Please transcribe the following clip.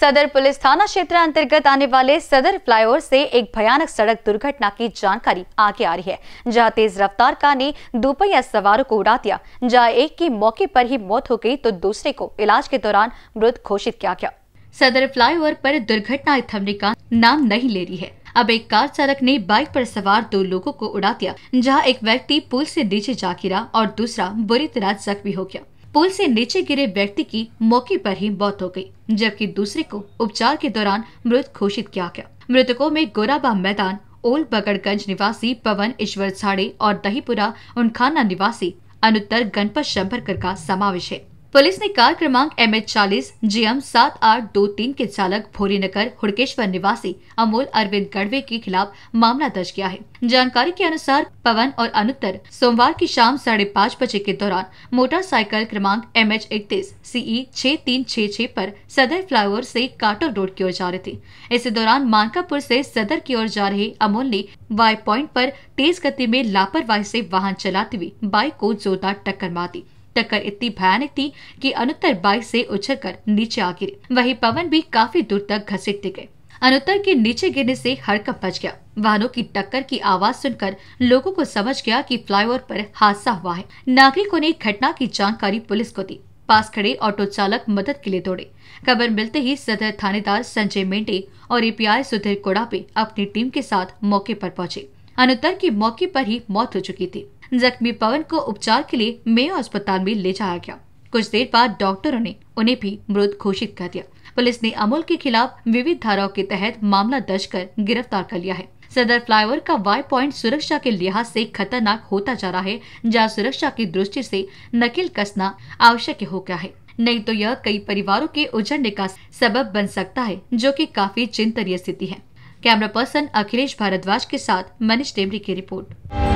सदर पुलिस थाना क्षेत्र अंतर्गत आने वाले सदर फ्लाईओवर से एक भयानक सड़क दुर्घटना की जानकारी आगे आ रही है जहां तेज रफ्तार कार ने दोपहिया सवारों को उड़ा दिया जहां एक की मौके पर ही मौत हो गई तो दूसरे को इलाज के दौरान मृत घोषित किया गया सदर फ्लाईओवर पर दुर्घटना थमने का नाम नहीं ले रही है अब एक कार चालक ने बाइक पर सवार दो लोगों को उड़ा दिया जहां एक व्यक्ति पुल से नीचे जा गिरा और दूसरा बुरी तरह जख्मी हो गया पुल से नीचे गिरे व्यक्ति की मौके पर ही मौत हो गई जबकि दूसरे को उपचार के दौरान मृत घोषित किया गया मृतकों में गोराबा मैदान ओल बगड़गंज निवासी पवन ईश्वर झाड़े और दहीपुरा उनखाना निवासी अनुत्तर गणपत शंभरकर का समावेश है पुलिस ने कार क्रमांक एम एच चालीस जी एम सात आठ दो तीन के चालक नगर हुड़केश्वर निवासी अमोल अरविंद गढ़वे के खिलाफ मामला दर्ज किया है जानकारी के अनुसार पवन और अनुत्तर सोमवार की शाम साढ़े पाँच बजे के दौरान मोटरसाइकिल क्रमांक एम एच इकतीस सीई e छह तीन छह छह पर सदर फ्लाईओवर से काटो रोड की ओर जा रहे थे इसी दौरान मानकापुर से सदर की ओर जा रहे अमोल ने वाई पॉइंट पर तेज गति में लापरवाही से वाहन चलाते हुए बाइक को जोरदार टक्कर मार दी टक्कर इतनी भयानक थी कि अनुत्तर बाइक से कर नीचे आ गिरी वही पवन भी काफी दूर तक घसीटते गए अनुत्तर के नीचे गिरने से हड़कप बच गया वाहनों की टक्कर की आवाज सुनकर लोगों को समझ गया कि फ्लाईओवर पर हादसा हुआ है नागरिकों ने घटना की जानकारी पुलिस को दी पास खड़े ऑटो चालक मदद के लिए दौड़े खबर मिलते ही सदर थानेदार संजय मेंढे और एपीआई सुधीर कोड़ापे अपनी टीम के साथ मौके पर पहुंचे अनुत्तर की मौके पर ही मौत हो चुकी थी जख्मी पवन को उपचार के लिए मेयो अस्पताल में ले जाया गया कुछ देर बाद डॉक्टरों ने उन्हें भी मृत घोषित कर दिया पुलिस ने अमोल के खिलाफ विविध धाराओं के तहत मामला दर्ज कर गिरफ्तार कर लिया है सदर फ्लाईओवर का वाई पॉइंट सुरक्षा के लिहाज से खतरनाक होता जा रहा है जहां सुरक्षा की दृष्टि से नकेल कसना आवश्यक हो गया है नहीं तो यह कई परिवारों के उजड़ने का सबब बन सकता है जो कि काफी चिंतनीय स्थिति है कैमरा पर्सन अखिलेश भारद्वाज के साथ मनीष टेमरी की रिपोर्ट